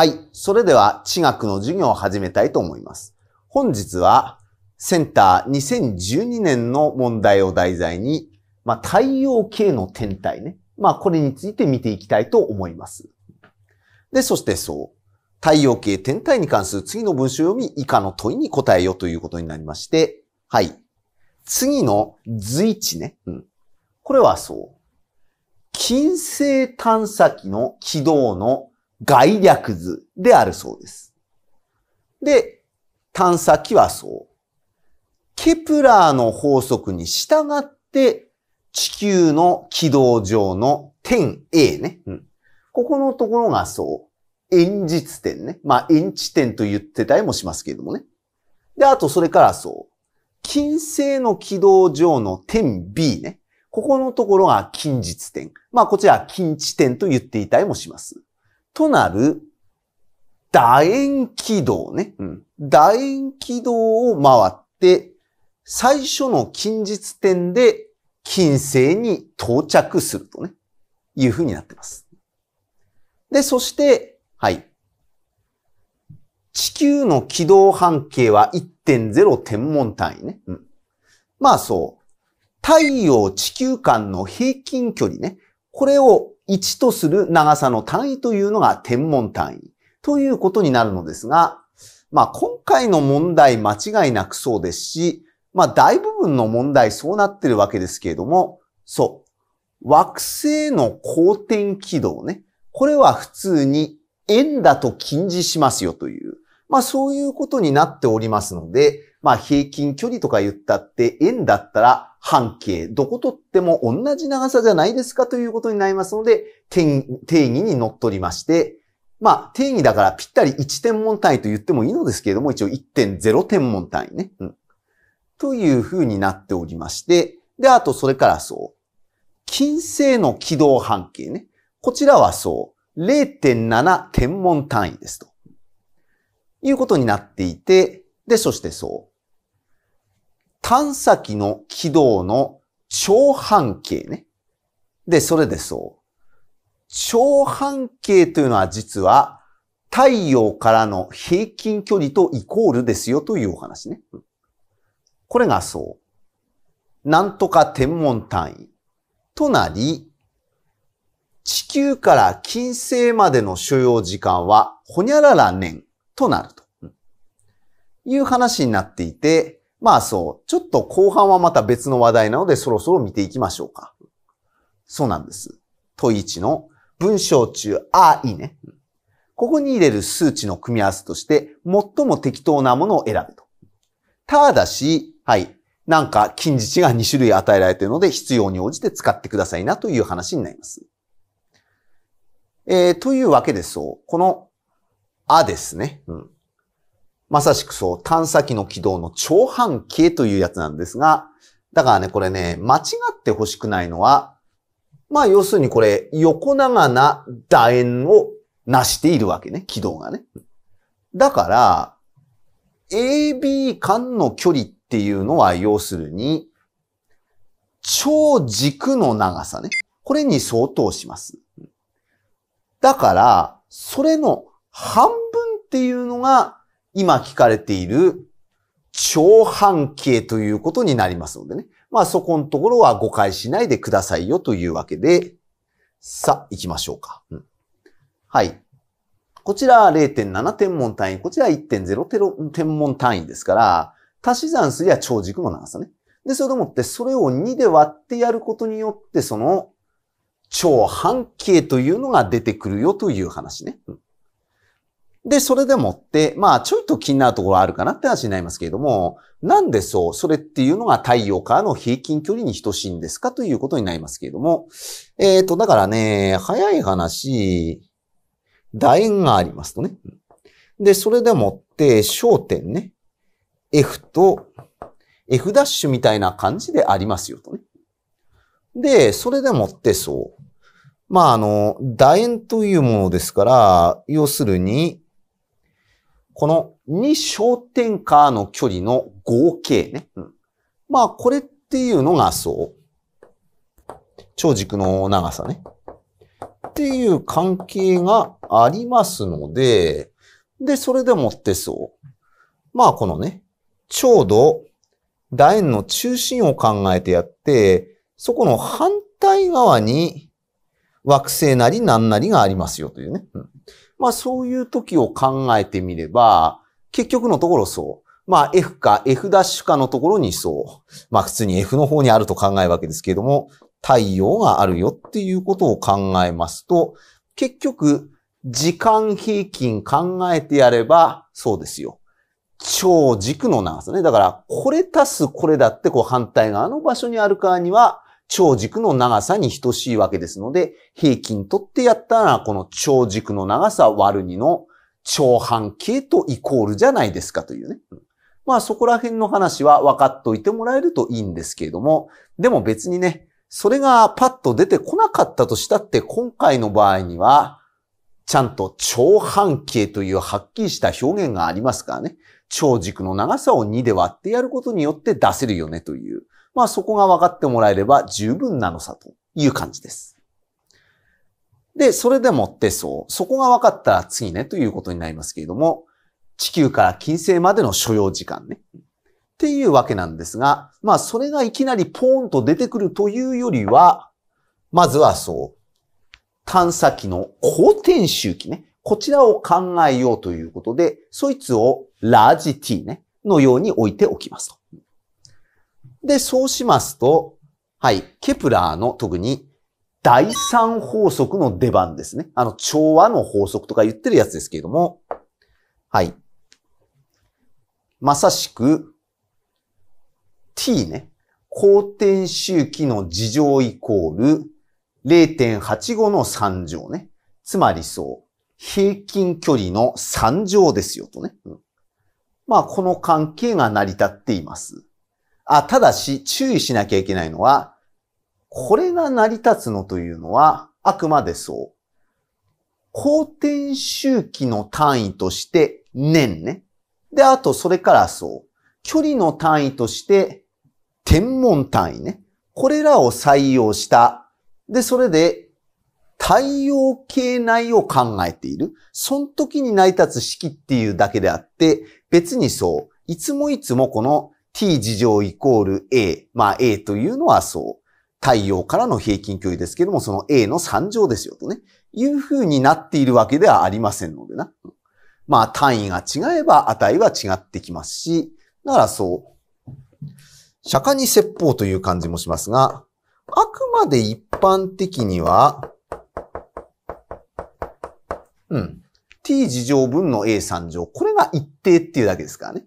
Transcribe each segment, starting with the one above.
はい。それでは、地学の授業を始めたいと思います。本日は、センター2012年の問題を題材に、まあ、太陽系の天体ね。まあ、これについて見ていきたいと思います。で、そしてそう。太陽系天体に関する次の文章を読み、以下の問いに答えよということになりまして、はい。次の随一ね。うん。これはそう。金星探査機の軌道の概略図であるそうです。で、探査機はそう。ケプラーの法則に従って地球の軌道上の点 A ね。うん、ここのところがそう。円実点ね。まあ、円地点と言ってたりもしますけれどもね。で、あとそれからそう。金星の軌道上の点 B ね。ここのところが近日点。まあ、こちら近地点と言っていたりもします。となる楕円軌道ね。うん、楕円軌道を回って、最初の近日点で金星に到着するとね、いうふうになってます。で、そして、はい。地球の軌道半径は1.0天文単位ね。うん、まあそう。太陽地球間の平均距離ね。これを1とする長さの単位というのが天文単位ということになるのですが、まあ今回の問題間違いなくそうですし、まあ大部分の問題そうなってるわけですけれども、そう。惑星の公転軌道ね。これは普通に円だと禁じしますよという。まあそういうことになっておりますので、まあ平均距離とか言ったって円だったら半径、どことっても同じ長さじゃないですかということになりますので、定義に則っりまして、まあ、定義だからぴったり1天文単位と言ってもいいのですけれども、一応1.0天文単位ね。うん。というふうになっておりまして、で、あとそれからそう。金星の軌道半径ね。こちらはそう。0.7天文単位ですと。いうことになっていて、で、そしてそう。探査機の軌道の超半径ね。で、それでそう。超半径というのは実は太陽からの平均距離とイコールですよというお話ね。これがそう。なんとか天文単位となり、地球から金星までの所要時間はほにゃらら年となるという話になっていて、まあそう。ちょっと後半はまた別の話題なのでそろそろ見ていきましょうか。そうなんです。問1の文章中、あいね。ここに入れる数値の組み合わせとして、最も適当なものを選ぶと。ただし、はい。なんか、近似値が2種類与えられているので、必要に応じて使ってくださいなという話になります。えー、というわけでそう。この、あですね。うん。まさしくそう、探査機の軌道の超半径というやつなんですが、だからね、これね、間違って欲しくないのは、まあ要するにこれ、横長な楕円を成しているわけね、軌道がね。だから、AB 間の距離っていうのは要するに、超軸の長さね。これに相当します。だから、それの半分っていうのが今聞かれている長半径ということになりますのでね。まあそこのところは誤解しないでくださいよというわけで、さあ行きましょうか。うん、はい。こちら0.7天文単位、こちら1.0天文単位ですから、足し算すりゃ長軸の長さね。で、それでもってそれを2で割ってやることによって、その長半径というのが出てくるよという話ね。うんで、それでもって、まあ、ちょいと気になるところあるかなって話になりますけれども、なんでそう、それっていうのが太陽からの平均距離に等しいんですかということになりますけれども、えっ、ー、と、だからね、早い話、楕円がありますとね。で、それでもって、焦点ね、F と F' ダッシュみたいな感じでありますよとね。で、それでもってそう。まあ、あの、楕円というものですから、要するに、この2焦点下の距離の合計ね。うん、まあ、これっていうのがそう。超軸の長さね。っていう関係がありますので、で、それでもってそう。まあ、このね、ちょうど楕円の中心を考えてやって、そこの反対側に惑星なり何なりがありますよというね。うん、まあそういう時を考えてみれば、結局のところそう。まあ F か F' ダッシュかのところにそう。まあ普通に F の方にあると考えるわけですけれども、太陽があるよっていうことを考えますと、結局、時間平均考えてやれば、そうですよ。超軸の長さね。だから、これ足すこれだってこう反対側の場所にあるからには、長軸の長さに等しいわけですので、平均取ってやったら、この長軸の長さ割る2の長半径とイコールじゃないですかというね。まあそこら辺の話は分かっといてもらえるといいんですけれども、でも別にね、それがパッと出てこなかったとしたって今回の場合には、ちゃんと長半径というはっきりした表現がありますからね。長軸の長さを2で割ってやることによって出せるよねという。まあそこが分かってもらえれば十分なのさという感じです。で、それでもってそう。そこが分かったら次ねということになりますけれども、地球から金星までの所要時間ね。っていうわけなんですが、まあそれがいきなりポーンと出てくるというよりは、まずはそう、探査機の公転周期ね。こちらを考えようということで、そいつをラージ T ね、のように置いておきますと。で、そうしますと、はい、ケプラーの特に第三法則の出番ですね。あの、調和の法則とか言ってるやつですけれども、はい。まさしく、t ね。公転周期の事乗イコール0.85の3乗ね。つまりそう、平均距離の3乗ですよとね。うん、まあ、この関係が成り立っています。あ、ただし注意しなきゃいけないのは、これが成り立つのというのは、あくまでそう。公転周期の単位として、年ね。で、あと、それからそう。距離の単位として、天文単位ね。これらを採用した。で、それで、太陽系内を考えている。その時に成り立つ式っていうだけであって、別にそう、いつもいつもこの t 事乗イコール a。まあ a というのはそう。太陽からの平均距離ですけども、その a の3乗ですよとね。いう風になっているわけではありませんのでな。まあ単位が違えば値は違ってきますし、だからそう、釈迦に説法という感じもしますが、あくまで一般的には、うん。t 事乗分の a3 乗。これが一定っていうだけですからね。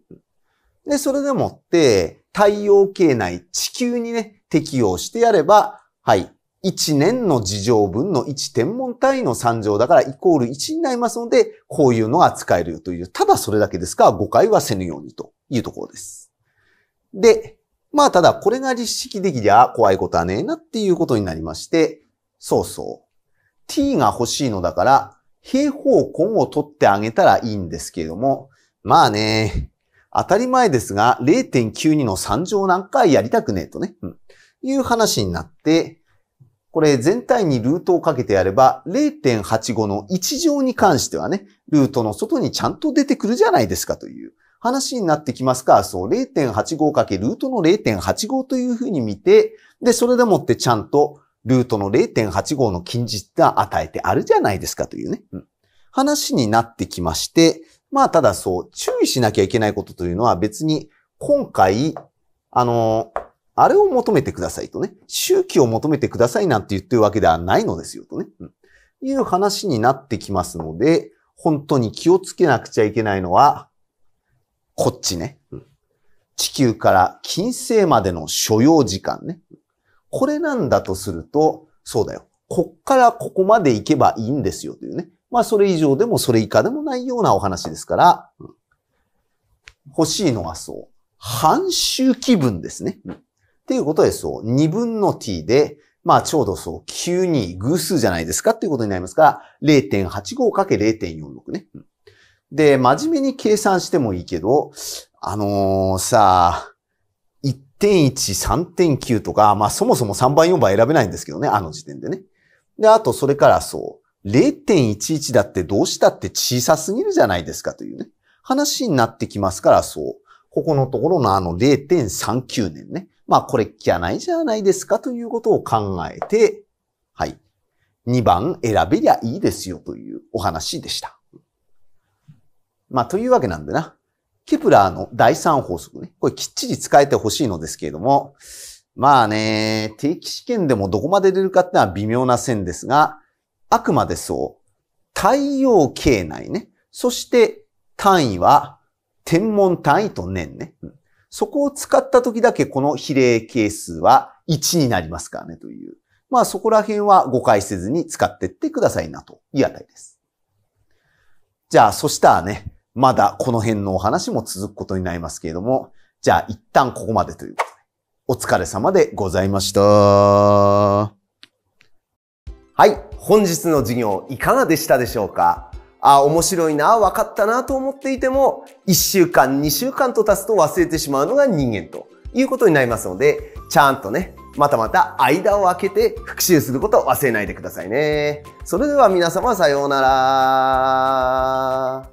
で、それでもって、太陽系内地球にね、適用してやれば、はい。1年の事情分の1天文単位の3乗だからイコール1になりますので、こういうのが使えるよという、ただそれだけですから誤解はせぬようにというところです。で、まあただこれが実識できりゃ怖いことはねえなっていうことになりまして、そうそう。t が欲しいのだから、平方根を取ってあげたらいいんですけれども、まあね、当たり前ですが、0.92の3乗なんかやりたくねえとね、うん、いう話になって、これ全体にルートをかけてやれば、0.85の1乗に関してはね、ルートの外にちゃんと出てくるじゃないですかという話になってきますかそう、0.85かけルートの0.85というふうに見て、で、それでもってちゃんとルートの0.85の近似値が与えてあるじゃないですかというね、うん、話になってきまして、まあ、ただそう、注意しなきゃいけないことというのは別に今回、あの、あれを求めてくださいとね、周期を求めてくださいなんて言ってるわけではないのですよとね、うん、いう話になってきますので、本当に気をつけなくちゃいけないのは、こっちね。うん、地球から金星までの所要時間ね。これなんだとすると、そうだよ。こっからここまで行けばいいんですよというね。まあそれ以上でもそれ以下でもないようなお話ですから、欲しいのはそう。半周気分ですね。っていうことでそう。2分の t で、まあちょうどそう、9に偶数じゃないですかっていうことになりますから、0.85×0.46 ね、で、真面目に計算してもいいけど、あのー、さあ、1.1、3.9とか、まあそもそも3番、4番選べないんですけどね、あの時点でね。で、あとそれからそう、0.11だってどうしたって小さすぎるじゃないですかというね、話になってきますから、そう。ここのところのあの0.39年ね。まあこれきゃないじゃないですかということを考えて、はい。2番選べりゃいいですよというお話でした。まあというわけなんでな。ケプラーの第3法則ね。これきっちり使えてほしいのですけれども、まあね、定期試験でもどこまで出るかってのは微妙な線ですが、あくまでそう。太陽系内ね。そして単位は天文単位と年ね。そこを使った時だけこの比例係数は1になりますからねという。まあそこら辺は誤解せずに使ってってくださいなという値です。じゃあそしたらね、まだこの辺のお話も続くことになりますけれども、じゃあ一旦ここまでということで。お疲れ様でございました。はい。本日の授業いかがでしたでしょうかあ、面白いな、分かったなと思っていても、1週間、2週間と経つと忘れてしまうのが人間ということになりますので、ちゃんとね、またまた間を空けて復習することを忘れないでくださいね。それでは皆様さようなら。